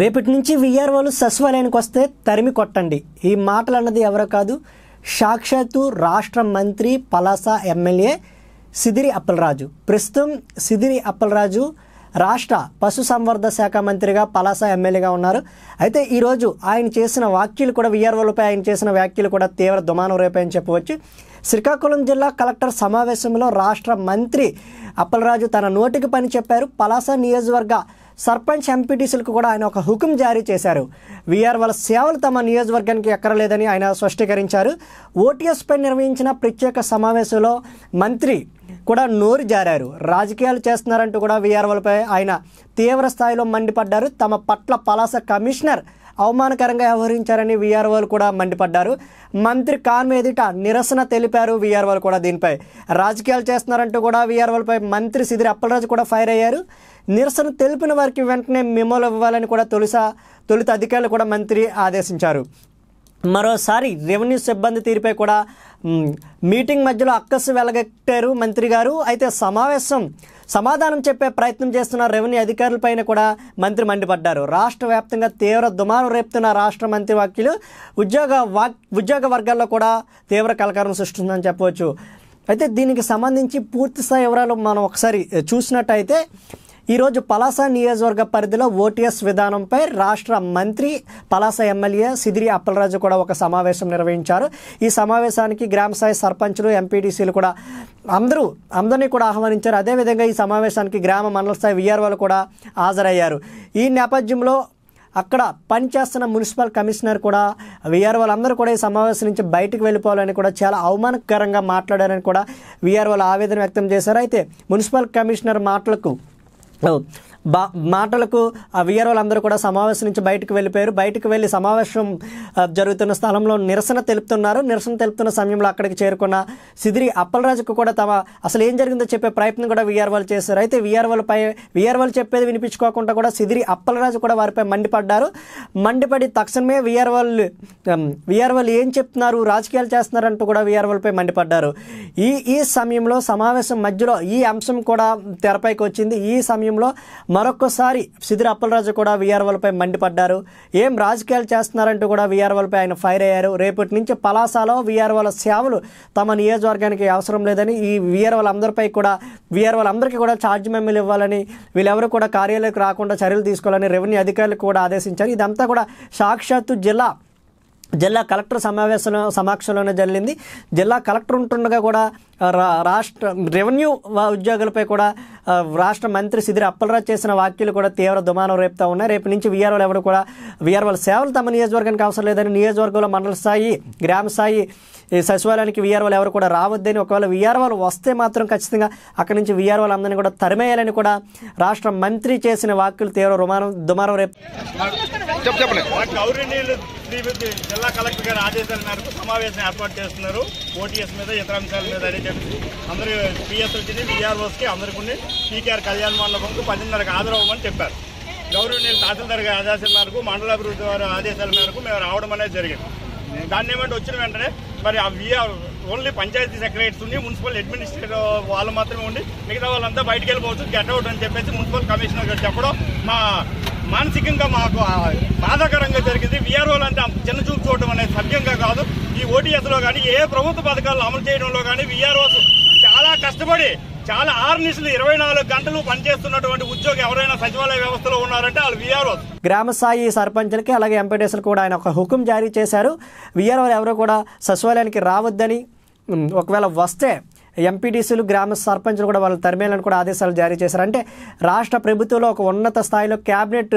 రేపటి నుంచి వాళ్ళు సచివాలయానికి వస్తే తరిమి కొట్టండి ఈ మాటలు అన్నది ఎవరో కాదు సాక్షాత్తు రాష్ట్ర మంత్రి పలాస ఎమ్మెల్యే సిదిరి అప్పలరాజు ప్రస్తుతం సిదిరి అప్పలరాజు రాష్ట్ర పశు సంవర్ధ శాఖ మంత్రిగా పలాస ఎమ్మెల్యేగా ఉన్నారు అయితే ఈరోజు ఆయన చేసిన వ్యాఖ్యలు కూడా వాళ్ళపై ఆయన చేసిన వ్యాఖ్యలు కూడా తీవ్ర దుమానం రేపాయని చెప్పవచ్చు శ్రీకాకుళం జిల్లా కలెక్టర్ సమావేశంలో రాష్ట్ర మంత్రి అప్పలరాజు తన నోటికి పని చెప్పారు పలాస నియోజకవర్గ సర్పంచ్ ఎంపీటీసీలకు కూడా ఆయన ఒక హుకుం జారీ చేశారు వీఆర్ వాళ్ళ సేవలు తమ నియోజకవర్గానికి ఎక్కరలేదని ఆయన స్పష్టీకరించారు ఓటీఎస్పై నిర్వహించిన ప్రత్యేక సమావేశంలో మంత్రి కూడా నోరు జారారు రాజకీయాలు చేస్తున్నారంటూ కూడా వీఆర్ఓలపై ఆయన తీవ్ర స్థాయిలో మండిపడ్డారు తమ పట్ల పలాస కమిషనర్ అవమానకరంగా వ్యవహరించారని వీఆర్ఓలు కూడా మండిపడ్డారు మంత్రి కాన్ మీదిట నిరసన తెలిపారు వీఆర్ఓలు కూడా దీనిపై రాజకీయాలు చేస్తున్నారంటూ కూడా వీఆర్ఓలపై మంత్రి సిదిరి అప్పలరాజు కూడా ఫైర్ అయ్యారు నిరసన తెలిపిన వారికి వెంటనే మెమోలు ఇవ్వాలని కూడా తొలిసా తొలుత అధికారులు కూడా మంత్రి ఆదేశించారు మరోసారి రెవెన్యూ సిబ్బంది తీరుపై కూడా మీటింగ్ మధ్యలో అక్కసు వెలగెట్టారు మంత్రి గారు అయితే సమావేశం సమాధానం చెప్పే ప్రయత్నం చేస్తున్న రెవెన్యూ అధికారులపైన కూడా మంత్రి మండిపడ్డారు రాష్ట్ర వ్యాప్తంగా తీవ్ర దుమారం రేపుతున్న రాష్ట్ర మంత్రి వ్యాఖ్యలు ఉద్యోగ వాక్ ఉద్యోగ వర్గాల్లో కూడా తీవ్ర కలకరం సృష్టిస్తుందని చెప్పవచ్చు అయితే దీనికి సంబంధించి పూర్తి స్థాయి వివరాలు మనం ఒకసారి చూసినట్టయితే ఈరోజు పలాస నియోజకవర్గ పరిధిలో ఓటీఎస్ విధానంపై రాష్ట్ర మంత్రి పలాస ఎమ్మెల్యే సిదిరి అప్పలరాజు కూడా ఒక సమావేశం నిర్వహించారు ఈ సమావేశానికి గ్రామ స్థాయి సర్పంచులు ఎంపీటీసీలు కూడా అందరూ అందరినీ కూడా ఆహ్వానించారు అదేవిధంగా ఈ సమావేశానికి గ్రామ మండల స్థాయి విఆర్ఓలు కూడా హాజరయ్యారు ఈ నేపథ్యంలో అక్కడ పనిచేస్తున్న మున్సిపల్ కమిషనర్ కూడా అందరూ కూడా ఈ సమావేశం నుంచి బయటకు వెళ్ళిపోవాలని కూడా చాలా అవమానకరంగా మాట్లాడారని కూడా వీఆర్ఓలు ఆవేదన వ్యక్తం చేశారు అయితే మున్సిపల్ కమిషనర్ మాటలకు బా మాటలకు ఆ అందరూ కూడా సమావేశం నుంచి బయటకు వెళ్ళిపోయారు బయటకు వెళ్ళి సమావేశం జరుగుతున్న స్థలంలో నిరసన తెలుపుతున్నారు నిరసన తెలుపుతున్న సమయంలో అక్కడికి చేరుకున్న సిదిరి అప్పలరాజుకు కూడా తమ అసలు ఏం జరిగిందో చెప్పే ప్రయత్నం కూడా వాళ్ళు చేశారు అయితే వీఆర్ వాళ్ళు చెప్పేది వినిపించుకోకుండా కూడా సిదిరి అప్పలరాజు కూడా వారిపై మండిపడ్డారు మండిపడి తక్షణమే వీఆర్ వాళ్ళు ఏం చెప్తున్నారు రాజకీయాలు చేస్తున్నారంటూ కూడా వాళ్ళపై మండిపడ్డారు ఈ ఈ సమయంలో సమావేశం మధ్యలో ఈ అంశం కూడా తెరపైకి వచ్చింది ఈ సమయం సమయంలో మరొకసారి సుధీర్ అప్పలరాజు కూడా వీఆర్ఓలపై మండిపడ్డారు ఏం రాజకీయాలు చేస్తున్నారంటూ కూడా వీఆర్వల్పై ఆయన ఫైర్ అయ్యారు రేపటి నుంచి పలాసాలో వీఆర్ఓల సేవలు తమ నియోజకవర్గానికి అవసరం లేదని ఈ అందరిపై కూడా అందరికీ కూడా ఛార్జ్ మెమ్మీలు ఇవ్వాలని వీళ్ళెవరు కూడా కార్యాలయకు రాకుండా చర్యలు తీసుకోవాలని రెవెన్యూ అధికారులు కూడా ఆదేశించారు ఇదంతా కూడా సాక్షాత్తు జిల్లా జిల్లా కలెక్టర్ సమావేశంలో సమక్షంలోనే జరిగింది జిల్లా కలెక్టర్ ఉంటుండగా కూడా రాష్ట్ర రెవెన్యూ ఉద్యోగులపై కూడా రాష్ట్ర మంత్రి సిదిరి అప్పలరాజు చేసిన వ్యాఖ్యలు కూడా తీవ్ర దుమానం రేపుతూ ఉన్నాయి రేపు నుంచి వీఆర్ఓలు ఎవరు కూడా వీఆర్ఓల సేవలు తమ నియోజకవర్గానికి అవసరం లేదని నియోజకవర్గంలో మండల స్థాయి గ్రామ స్థాయి సచివాలయానికి వీఆర్ఓలు ఎవరు కూడా రావద్దని ఒకవేళ వీఆర్ఓలు వస్తే మాత్రం ఖచ్చితంగా అక్కడి నుంచి వీఆర్ఓలు అందరినీ కూడా తరిమేయాలని కూడా రాష్ట్ర మంత్రి చేసిన వ్యాఖ్యలు తీవ్ర రుమానం దుమారం రేపు దీనికి జిల్లా కలెక్టర్ గారి ఆదేశాల మేరకు సమావేశం ఏర్పాటు చేస్తున్నారు ఓటీఎస్ మీద ఇతర అంశాల మీద అని చెప్పి అందరూ పిఎస్ఎల్టీని విఆర్ఓస్కి అందరికీ టీకేఆర్ కళ్యాణ్ మండపంకు పదిన్నరకు హాజరవ్వమని చెప్పారు గౌరవనీయులు తహసీల్దార్ గారి ఆదేశాల మేరకు మండలాభివృద్ధి వారి ఆదేశాల మేరకు మేము రావడం అనేది జరిగింది దాన్ని ఏమంటే వచ్చిన వెంటనే మరి ఆ విఆర్ ఓన్లీ పంచాయతీ సెక్రటరీస్ ఉండి మున్సిపల్ అడ్మినిస్ట్రేటర్ వాళ్ళు మాత్రమే ఉండి మిగతా వాళ్ళంతా బయటకు వెళ్ళిపోవచ్చు గెట్అవుట్ అని చెప్పేసి మున్సిపల్ కమిషనర్ గారు చెప్పడం మా మానసికంగా మాకు బాధాకరంగా జరిగింది విఆర్ఓలు అంటే చిన్న చూపు చూడటం అనేది సభ్యంగా కాదు ఈ ఓటీఎస్లో కానీ ఏ ప్రభుత్వ పథకాలు అమలు చేయడంలో కానీ విఆర్ఓస్ చాలా కష్టపడి చాలా ఆరు నిమిషాలు ఇరవై నాలుగు గంటలు పనిచేస్తున్నటువంటి ఉద్యోగి ఎవరైనా సచివాలయ వ్యవస్థలో ఉన్నారంటే వాళ్ళు విఆర్ఓ గ్రామ స్థాయి సర్పంచ్లకి అలాగే ఎంపీటీఎస్లు కూడా ఆయన ఒక హుకుం జారీ చేశారు విఆర్ఓలు ఎవరు కూడా సచివాలయానికి రావద్దని ఒకవేళ వస్తే ఎంపీటీసీలు గ్రామ సర్పంచ్లు కూడా వాళ్ళు తరిమేయాలని కూడా ఆదేశాలు జారీ చేశారు అంటే రాష్ట్ర ప్రభుత్వంలో ఒక ఉన్నత స్థాయిలో క్యాబినెట్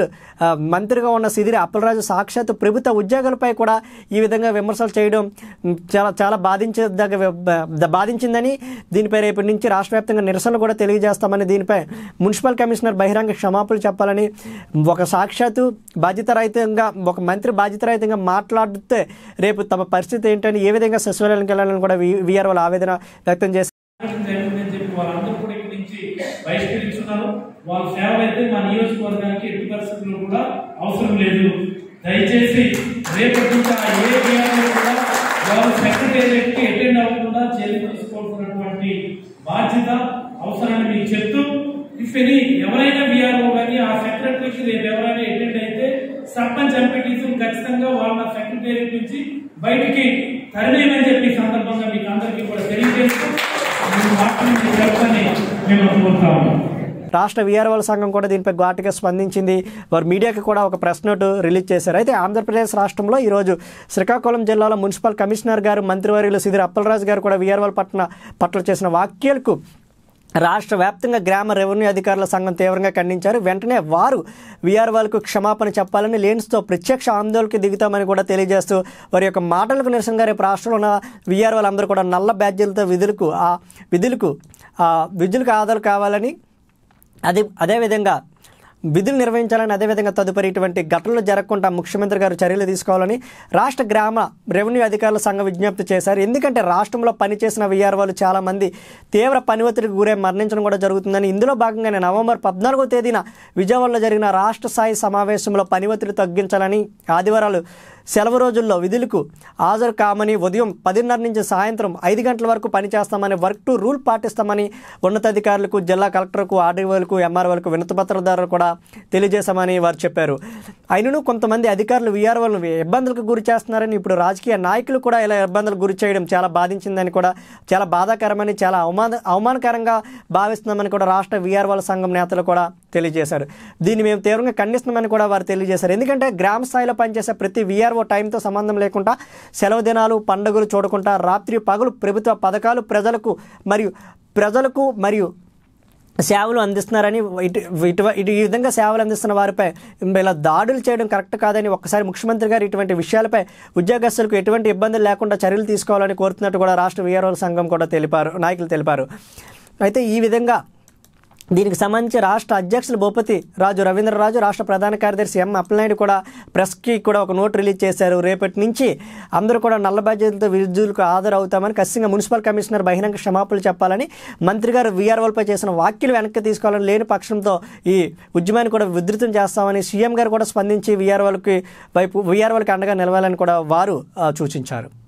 మంత్రిగా ఉన్న సిదిరి అప్పలరాజు సాక్షాత్ ప్రభుత్వ ఉద్యోగులపై కూడా ఈ విధంగా విమర్శలు చేయడం చాలా చాలా బాధించదగ్గ బాధించిందని దీనిపై రేపటి నుంచి రాష్ట్ర వ్యాప్తంగా నిరసనలు కూడా తెలియజేస్తామని దీనిపై మున్సిపల్ కమిషనర్ బహిరంగ క్షమాపణలు చెప్పాలని ఒక సాక్షాత్తు బాధ్యతరహితంగా ఒక మంత్రి బాధ్యతరహితంగా మాట్లాడితే రేపు తమ పరిస్థితి ఏంటని ఏ విధంగా సచివాలయానికి వెళ్ళాలని కూడా వీఆర్ఓలు ఆవేదన వ్యక్తం చేశారు వారందరూ కూడా ఇక్కడి నుంచి బహిష్కరించున్నారు వాళ్ళ సేవలు అయితే మా నియోజకవర్గానికి ఎట్టి పరిస్థితుల్లో కూడా అవసరం లేదు దయచేసి రేపటి నుంచి ఆ కూడా వారు సెక్రటేరియట్కి అటెండ్ అవ్వకుండా చర్యలు తీసుకోవాల్సినటువంటి బాధ్యత అవసరాన్ని మీకు చెప్తూ ఇఫ్ ఎనీ ఎవరైనా బీఆర్ఓ కానీ ఆ సెక్రటరీకి రేపు ఎవరైనా అటెండ్ అయితే సర్పంచ్ ఎంపీటీసీ ఖచ్చితంగా వాళ్ళ సెక్రటేరియట్ నుంచి బయటికి తరలేమని రాష్ట్ర వీఆర్వల్ సంఘం కూడా దీనిపై ఘాటుగా స్పందించింది వారు మీడియాకి కూడా ఒక ప్రెస్ నోటు రిలీజ్ చేశారు అయితే ఆంధ్రప్రదేశ్ రాష్ట్రంలో ఈరోజు శ్రీకాకుళం జిల్లాలో మున్సిపల్ కమిషనర్ గారు మంత్రివర్యులు సుధీర్ అప్పలరాజు గారు కూడా వీఆర్ఓల పట్ల పట్ల చేసిన వాక్యాలకు రాష్ట్ర వ్యాప్తంగా గ్రామ రెవెన్యూ అధికారుల సంఘం తీవ్రంగా ఖండించారు వెంటనే వారు వీఆర్వాల్కు క్షమాపణ చెప్పాలని లేన్స్తో ప్రత్యక్ష ఆందోళనకి దిగుతామని కూడా తెలియజేస్తూ వారి యొక్క మాటలకు నిరసనగా రేపు రాష్ట్రంలో ఉన్న వీఆర్వాలందరూ కూడా నల్ల బ్యాడ్జీలతో విధులకు ఆ విధులకు విధులకు ఆధారు కావాలని అదే అదేవిధంగా విధులు నిర్వహించాలని అదేవిధంగా తదుపరి ఇటువంటి ఘటనలు జరగకుండా ముఖ్యమంత్రి గారు చర్యలు తీసుకోవాలని రాష్ట్ర గ్రామ రెవెన్యూ అధికారుల సంఘం విజ్ఞప్తి చేశారు ఎందుకంటే రాష్ట్రంలో పనిచేసిన వీఆర్ఓలు చాలామంది తీవ్ర పని ఒత్తిడికి గురై మరణించడం కూడా జరుగుతుందని ఇందులో భాగంగానే నవంబర్ పద్నాలుగో తేదీన విజయవాడలో జరిగిన రాష్ట్ర స్థాయి సమావేశంలో పని ఒత్తిడి తగ్గించాలని ఆదివారాలు సెలవు రోజుల్లో విధులకు హాజరు కామని ఉదయం పదిన్నర నుంచి సాయంత్రం ఐదు గంటల వరకు పనిచేస్తామని వర్క్ టు రూల్ పాటిస్తామని ఉన్నతాధికారులకు జిల్లా కలెక్టర్కు ఆర్డీఓలకు ఎంఆర్ఓలకు వినతిపత్రదారులు కూడా తెలియజేశామని వారు చెప్పారు అయినను కొంతమంది అధికారులు వీఆర్ఓలను ఇబ్బందులకు గురి చేస్తున్నారని ఇప్పుడు రాజకీయ నాయకులు కూడా ఇలా ఇబ్బందులకు గురి చేయడం చాలా బాధించిందని కూడా చాలా బాధాకరమని చాలా అవమాన అవమానకరంగా భావిస్తున్నామని కూడా రాష్ట్ర వీఆర్ఓల సంఘం నేతలు కూడా తెలియజేశారు దీన్ని మేము తీవ్రంగా ఖండిస్తున్నామని కూడా వారు తెలియజేశారు ఎందుకంటే గ్రామ స్థాయిలో పనిచేసే ప్రతి వీఆర్ఓ టైంతో సంబంధం లేకుండా సెలవు దినాలు పండుగలు చూడకుండా రాత్రి పగులు ప్రభుత్వ పథకాలు ప్రజలకు మరియు ప్రజలకు మరియు సేవలు అందిస్తున్నారని ఇటు ఇటు ఇటు ఈ విధంగా సేవలు అందిస్తున్న వారిపై ఇలా దాడులు చేయడం కరెక్ట్ కాదని ఒక్కసారి ముఖ్యమంత్రి గారు ఇటువంటి విషయాలపై ఉద్యోగస్తులకు ఎటువంటి ఇబ్బందులు లేకుండా చర్యలు తీసుకోవాలని కోరుతున్నట్టు కూడా రాష్ట్ర వీఆర్ఓల సంఘం కూడా తెలిపారు నాయకులు తెలిపారు అయితే ఈ విధంగా దీనికి సంబంధించి రాష్ట్ర అధ్యక్షులు భూపతి రాజు రవీంద్రరాజు రాష్ట్ర ప్రధాన కార్యదర్శి ఎం అప్పలనాయుడు కూడా ప్రెస్కి కూడా ఒక నోట్ రిలీజ్ చేశారు రేపటి నుంచి అందరూ కూడా నల్ల బాధ్యతలతో విద్యులకు అవుతామని ఖచ్చితంగా మున్సిపల్ కమిషనర్ బహిరంగ క్షమాపణలు చెప్పాలని మంత్రి గారు వీఆర్ఓలపై చేసిన వ్యాఖ్యలు వెనక్కి తీసుకోవాలని లేని పక్షంతో ఈ ఉద్యమాన్ని కూడా ఉధృతం చేస్తామని సీఎం గారు కూడా స్పందించి వీఆర్ఓలకి వైపు వీఆర్ఓలకి అండగా నిలవాలని కూడా వారు సూచించారు